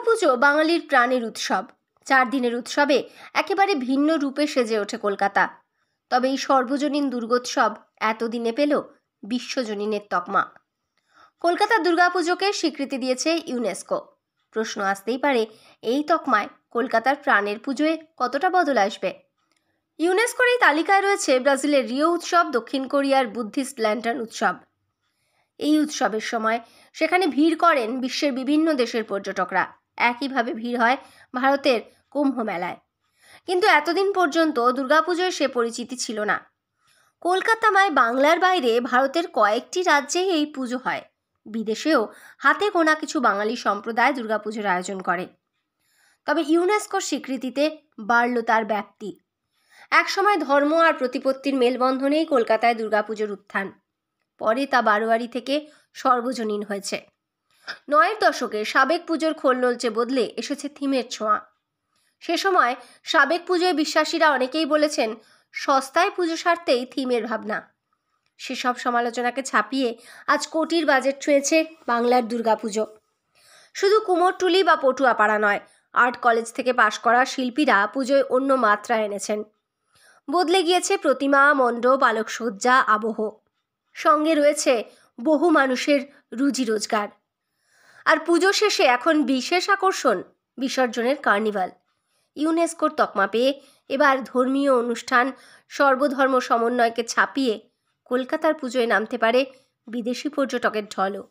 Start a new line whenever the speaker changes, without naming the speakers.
দুর্গাপুজো বাঙালির প্রাণের উৎসব চার দিনের উৎসবে একেবারে ভিন্ন রূপে সেজে ওঠে কলকাতা তবে এই সর্বজনীন দুর্গোৎসব এতদিনে পেল বিশ্বজনীনের তকমা কলকাতা দুর্গাপুজোকে স্বীকৃতি দিয়েছে ইউনেস্কো প্রশ্ন আসতেই পারে এই তকমায় কলকাতার প্রাণের পুজোয় কতটা বদল আসবে ইউনেস্কোর এই তালিকায় রয়েছে ব্রাজিলের রিও উৎসব দক্ষিণ কোরিয়ার বুদ্ধিস্ট ল্যান্টার্ন উৎসব এই উৎসবের সময় সেখানে ভিড় করেন বিশ্বের বিভিন্ন দেশের পর্যটকরা একইভাবে ভিড় হয় ভারতের কুম্ভ মেলায় কিন্তু এতদিন পর্যন্ত দুর্গাপুজোর সে পরিচিতি ছিল না কলকাতামায় বাংলার বাইরে ভারতের কয়েকটি রাজ্যে এই পুজো হয় বিদেশেও হাতে গোনা কিছু বাঙালি সম্প্রদায় দুর্গাপুজোর আয়োজন করে তবে ইউনেস্কোর স্বীকৃতিতে বাড়ল তার ব্যাপ্তি একসময় ধর্ম আর প্রতিপত্তির মেলবন্ধনেই কলকাতায় দুর্গাপুজোর উত্থান পরে তা বারোয়ারি থেকে সর্বজনীন হয়েছে নয়ের দশকে সাবেক পুজোর খোল বদলে এসেছে থিমের ছোঁয়া সে সময় সাবেক পুজোয় বিশ্বাসীরা অনেকেই বলেছেন সস্তায় পুজো সারতেই থিমের ভাবনা সেসব সমালোচনাকে ছাপিয়ে আজ কোটির বাজেট ছুঁয়েছে বাংলার দুর্গাপুজো শুধু কুমোরটুলি বা পটুয়াপাড়া নয় আর্ট কলেজ থেকে পাশ করা শিল্পীরা পুজোয় অন্য মাত্রা এনেছেন বদলে গিয়েছে প্রতিমা মণ্ডপ আলোকসজ্জা আবহ সঙ্গে রয়েছে বহু মানুষের রুজি রোজগার আর পুজো শেষে এখন বিশেষ আকর্ষণ বিসর্জনের কার্নিভাল ইউনেস্কোর তকমা পেয়ে এবার ধর্মীয় অনুষ্ঠান সর্বধর্ম সমন্বয়কে ছাপিয়ে কলকাতার পুজোয় নামতে পারে বিদেশি পর্যটকের ঢলও